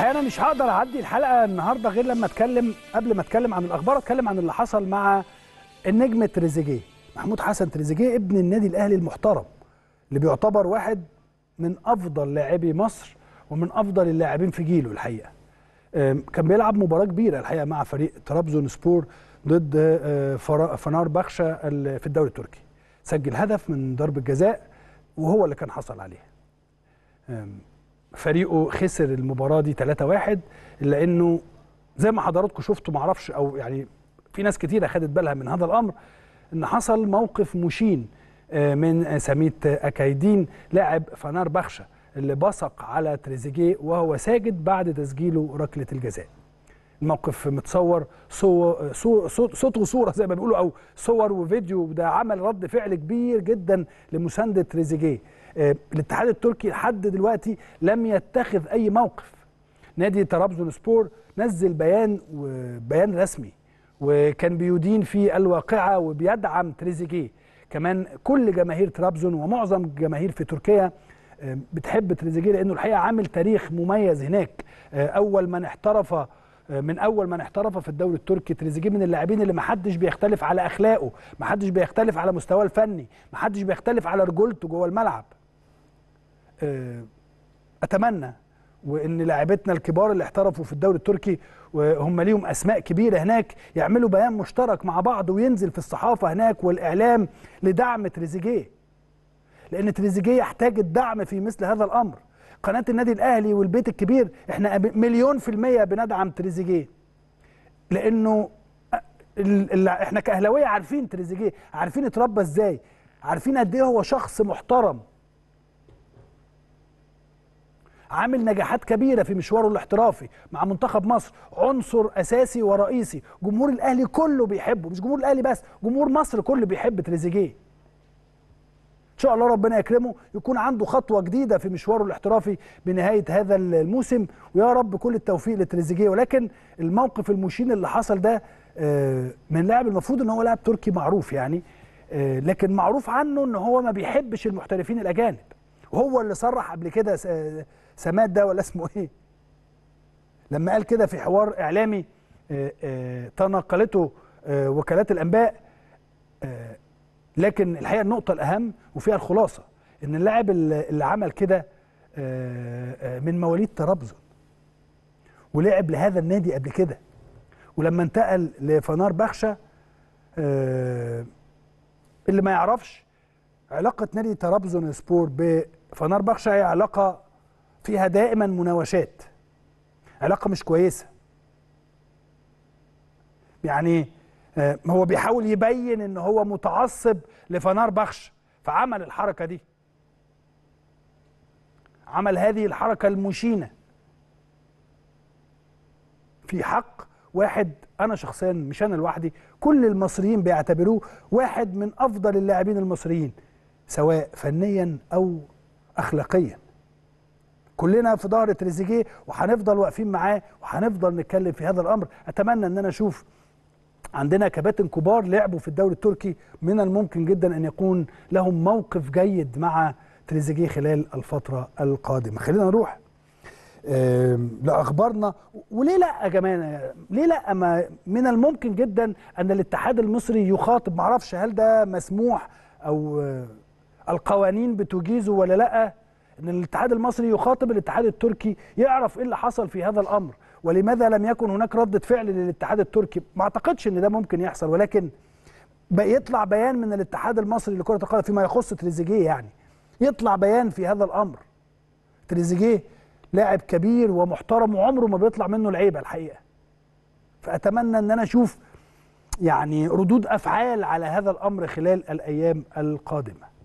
الحقيقه انا مش هقدر اعدي الحلقه النهارده غير لما اتكلم قبل ما اتكلم عن الاخبار اتكلم عن اللي حصل مع النجم تريزيجيه محمود حسن تريزيجيه ابن النادي الاهلي المحترم اللي بيعتبر واحد من افضل لاعبي مصر ومن افضل اللاعبين في جيله الحقيقه كان بيلعب مباراه كبيره الحقيقه مع فريق طرابزون سبور ضد آه، فنار بخشة في الدوري التركي سجل هدف من ضربه جزاء وهو اللي كان حصل عليها فريقه خسر المباراه دي 3-1 الا انه زي ما حضراتكم شفتوا معرفش او يعني في ناس كتير خدت بالها من هذا الامر ان حصل موقف مشين آه، من سميت اكايدين لاعب فنار بخشه اللي بصق على تريزيجيه وهو ساجد بعد تسجيله ركله الجزاء الموقف متصور صوت صو صو وصوره زي ما بيقولوا او صور وفيديو ده عمل رد فعل كبير جدا لمسانده تريزيجيه آه، الاتحاد التركي لحد دلوقتي لم يتخذ أي موقف نادي طرابزون سبور نزل بيان وبيان رسمي وكان بيدين في الواقعة وبيدعم تريزيجيه كمان كل جماهير طرابزون ومعظم الجماهير في تركيا آه، بتحب تريزيجيه لانه الحقيقه عامل تاريخ مميز هناك آه، اول من احترف من اول من احترف في الدوري التركي تريزيجيه من اللاعبين اللي محدش بيختلف على اخلاقه محدش بيختلف على مستواه الفني محدش بيختلف على رجولته جوه الملعب آه، اتمنى وان لاعبتنا الكبار اللي احترفوا في الدوري التركي وهم ليهم اسماء كبيره هناك يعملوا بيان مشترك مع بعض وينزل في الصحافه هناك والاعلام لدعم تريزيجيه لان تريزيجيه يحتاج الدعم في مثل هذا الامر قناه النادي الاهلي والبيت الكبير احنا مليون في الميه بندعم تريزيجيه لانه احنا كاهلاويه عارفين تريزيجيه عارفين اتربى ازاي عارفين قد ايه هو شخص محترم عامل نجاحات كبيره في مشواره الاحترافي مع منتخب مصر عنصر اساسي ورئيسي جمهور الاهلي كله بيحبه مش جمهور الاهلي بس جمهور مصر كله بيحب تريزيجيه ان شاء الله ربنا يكرمه يكون عنده خطوه جديده في مشواره الاحترافي بنهايه هذا الموسم ويا رب كل التوفيق لتريزيجيه ولكن الموقف المشين اللي حصل ده آه، من لاعب المفروض ان هو لاعب تركي معروف يعني آه، لكن معروف عنه ان هو ما بيحبش المحترفين الاجانب هو اللي صرح قبل كده سماد ده ولا اسمه ايه لما قال كده في حوار اعلامي آه، آه، تناقلته آه، وكالات الانباء لكن الحقيقه النقطه الاهم وفيها الخلاصه ان اللاعب اللي عمل كده من مواليد طرابزون ولعب لهذا النادي قبل كده ولما انتقل لفنار بخشة اللي ما يعرفش علاقة نادي طرابزون سبور ب فنار بخش هي علاقة فيها دائما مناوشات علاقة مش كويسة يعني آه، هو بيحاول يبين ان هو متعصب لفنار بخش فعمل الحركة دي عمل هذه الحركة المشينة في حق واحد انا شخصيا مش انا لوحدي كل المصريين بيعتبروه واحد من افضل اللاعبين المصريين سواء فنيا او اخلاقيا كلنا في ظهر تريزيجيه وهنفضل واقفين معاه وهنفضل نتكلم في هذا الامر اتمنى ان انا اشوف عندنا كباتن كبار لعبوا في الدوري التركي من الممكن جدا ان يكون لهم موقف جيد مع تريزيجيه خلال الفتره القادمه خلينا نروح لاخبارنا وليه لا يا جماعه ليه لا ما من الممكن جدا ان الاتحاد المصري يخاطب معرفش هل ده مسموح او القوانين بتجيزه ولا لا ان الاتحاد المصري يخاطب الاتحاد التركي يعرف ايه اللي حصل في هذا الامر ولماذا لم يكن هناك ردة فعل للاتحاد التركي ما اعتقدش ان ده ممكن يحصل ولكن يطلع بيان من الاتحاد المصري لكرة القدم فيما يخص تريزيجيه يعني يطلع بيان في هذا الامر تريزيجيه لاعب كبير ومحترم وعمره ما بيطلع منه العيبه الحقيقه فاتمنى ان انا اشوف يعني ردود افعال على هذا الامر خلال الايام القادمه